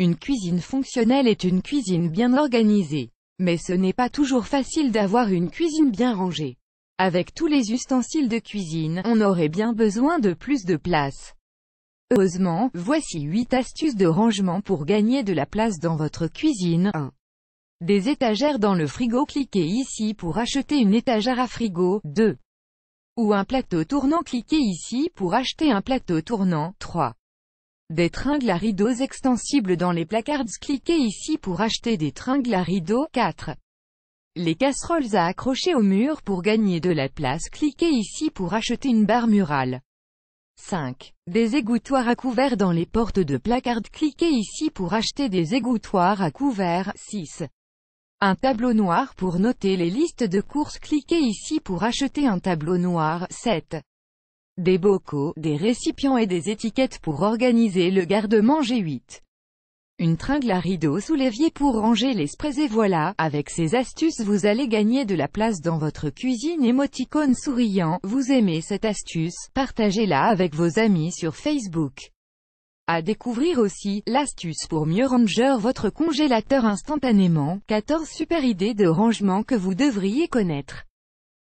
Une cuisine fonctionnelle est une cuisine bien organisée. Mais ce n'est pas toujours facile d'avoir une cuisine bien rangée. Avec tous les ustensiles de cuisine, on aurait bien besoin de plus de place. Heureusement, voici 8 astuces de rangement pour gagner de la place dans votre cuisine. 1. Des étagères dans le frigo Cliquez ici pour acheter une étagère à frigo. 2. Ou un plateau tournant Cliquez ici pour acheter un plateau tournant. 3. Des tringles à rideaux extensibles dans les placards cliquez ici pour acheter des tringles à rideaux 4. Les casseroles à accrocher au mur pour gagner de la place cliquez ici pour acheter une barre murale. 5. Des égouttoirs à couvert dans les portes de placard cliquez ici pour acheter des égouttoirs à couvert 6. Un tableau noir pour noter les listes de courses cliquez ici pour acheter un tableau noir 7 des bocaux, des récipients et des étiquettes pour organiser le garde-manger 8. Une tringle à rideau sous l'évier pour ranger les sprays et voilà, avec ces astuces vous allez gagner de la place dans votre cuisine émoticône souriant, vous aimez cette astuce, partagez-la avec vos amis sur Facebook. À découvrir aussi, l'astuce pour mieux ranger votre congélateur instantanément, 14 super idées de rangement que vous devriez connaître.